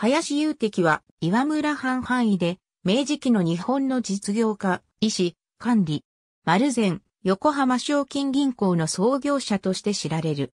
林雄敵は岩村藩範囲で、明治期の日本の実業家、医師、管理、丸善、横浜賞金銀行の創業者として知られる。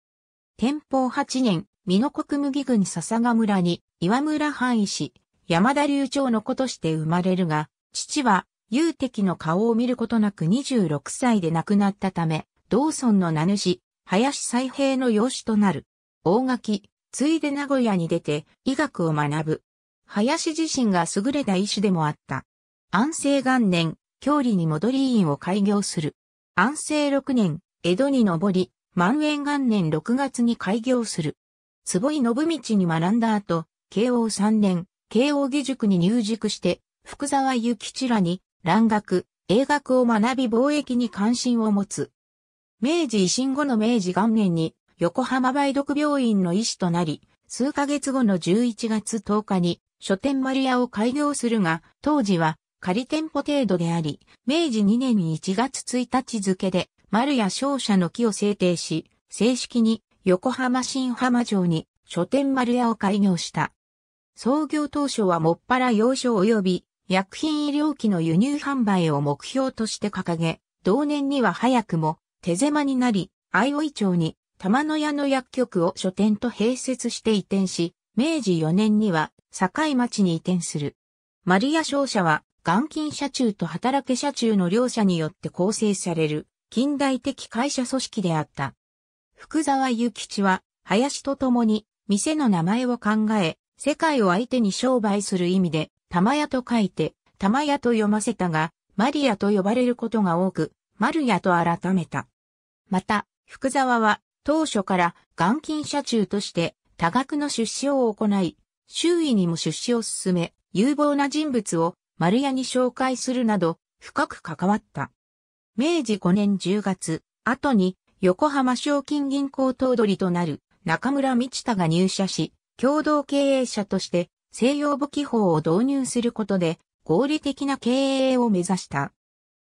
天保8年、美濃国麦郡笹賀村に、岩村藩医師、山田流長の子として生まれるが、父は、雄敵の顔を見ることなく26歳で亡くなったため、同村の名主、林斎平の養子となる。大垣、ついで名古屋に出て医学を学ぶ。林自身が優れた医師でもあった。安政元年、郷里に戻り院を開業する。安政六年、江戸に上り、万延元年六月に開業する。坪井信道に学んだ後、慶応三年、慶応義塾に入塾して、福沢諭吉らに、蘭学、英学を学び貿易に関心を持つ。明治維新後の明治元年に、横浜梅毒病院の医師となり、数ヶ月後の11月10日に書店丸屋を開業するが、当時は仮店舗程度であり、明治2年に1月1日付で、丸屋商社の木を制定し、正式に横浜新浜町に書店丸屋を開業した。創業当初はもっぱら洋書及び薬品医療機の輸入販売を目標として掲げ、同年には早くも手狭になり、相生町に玉野屋の薬局を書店と併設して移転し、明治4年には境町に移転する。マリア商社は、元金社中と働け社中の両者によって構成される、近代的会社組織であった。福沢諭吉は、林と共に、店の名前を考え、世界を相手に商売する意味で、玉屋と書いて、玉屋と読ませたが、マリアと呼ばれることが多く、マルヤと改めた。また、福沢は、当初から元金社中として多額の出資を行い、周囲にも出資を進め、有望な人物を丸屋に紹介するなど深く関わった。明治5年10月、後に横浜賞金銀行頭取となる中村道太が入社し、共同経営者として西洋簿記法を導入することで合理的な経営を目指した。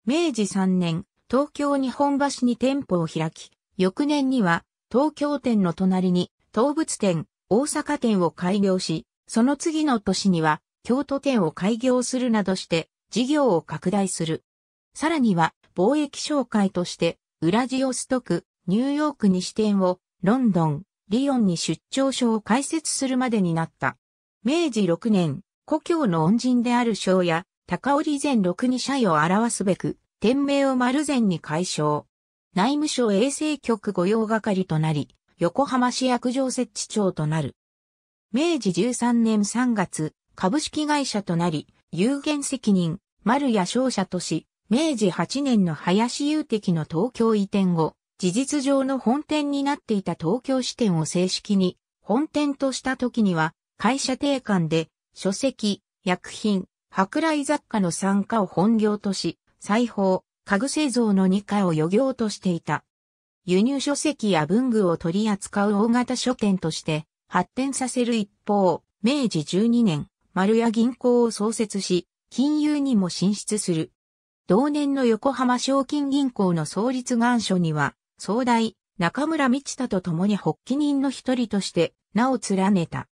明治3年、東京日本橋に店舗を開き、翌年には、東京店の隣に、東仏店、大阪店を開業し、その次の年には、京都店を開業するなどして、事業を拡大する。さらには、貿易商会として、ウラジオストク、ニューヨークに支店を、ロンドン、リヨンに出張所を開設するまでになった。明治6年、故郷の恩人である省や、高織前六二社を表すべく、店名を丸前に解消。内務省衛生局御用係となり、横浜市役場設置長となる。明治13年3月、株式会社となり、有限責任、丸屋商社とし、明治8年の林祐敵の東京移転後、事実上の本店になっていた東京支店を正式に本店とした時には、会社定款で書籍、薬品、舶来雑貨の参加を本業とし、裁縫、家具製造の2課を余業としていた。輸入書籍や文具を取り扱う大型書店として発展させる一方、明治12年、丸屋銀行を創設し、金融にも進出する。同年の横浜賞金銀行の創立願書には、総大、中村道太と共に発起人の一人として名を連ねた。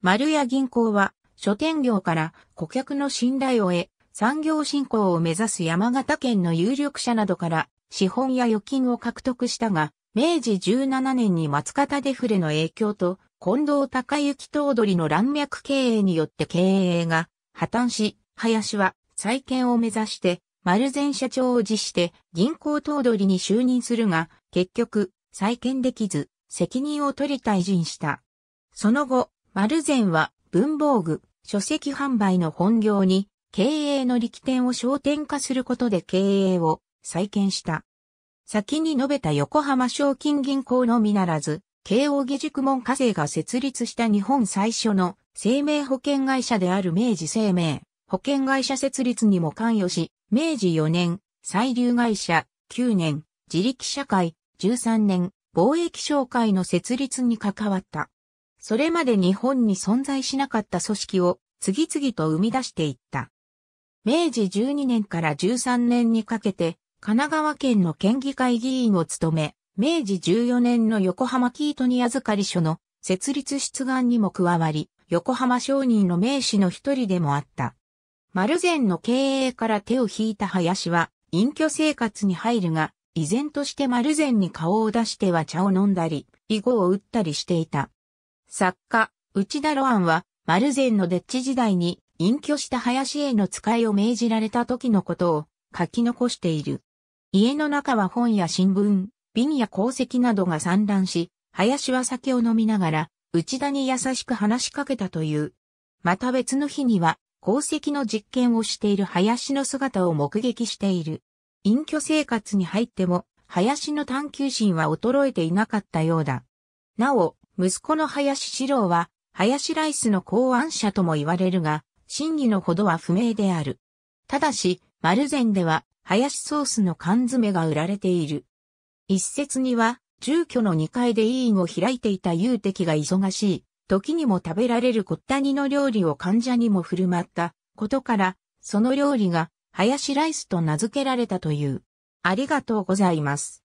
丸屋銀行は、書店業から顧客の信頼を得、産業振興を目指す山形県の有力者などから資本や預金を獲得したが、明治17年に松方デフレの影響と近藤高之頭取の乱脈経営によって経営が破綻し、林は再建を目指して丸善社長を辞して銀行頭取に就任するが、結局再建できず責任を取り退陣した。その後、丸善は文房具、書籍販売の本業に経営の力点を焦点化することで経営を再建した。先に述べた横浜賞金銀行のみならず、慶応義塾門下生が設立した日本最初の生命保険会社である明治生命保険会社設立にも関与し、明治4年、再流会社9年、自力社会13年、貿易商会の設立に関わった。それまで日本に存在しなかった組織を次々と生み出していった。明治12年から13年にかけて、神奈川県の県議会議員を務め、明治14年の横浜キートニ預かり所の設立出願にも加わり、横浜商人の名士の一人でもあった。丸善の経営から手を引いた林は、隠居生活に入るが、依然として丸善に顔を出しては茶を飲んだり、囲碁を打ったりしていた。作家、内田露庵は、丸善のデッチ時代に隠居した林への使いを命じられた時のことを書き残している。家の中は本や新聞、瓶や鉱石などが散乱し、林は酒を飲みながら、内田に優しく話しかけたという。また別の日には、鉱石の実験をしている林の姿を目撃している。隠居生活に入っても、林の探求心は衰えていなかったようだ。なお、息子の林志郎は、林ライスの考案者とも言われるが、真偽のほどは不明である。ただし、丸善では、林ソースの缶詰が売られている。一説には、住居の2階で委員を開いていた有敵が忙しい、時にも食べられるこったにの料理を患者にも振る舞ったことから、その料理が、林ライスと名付けられたという。ありがとうございます。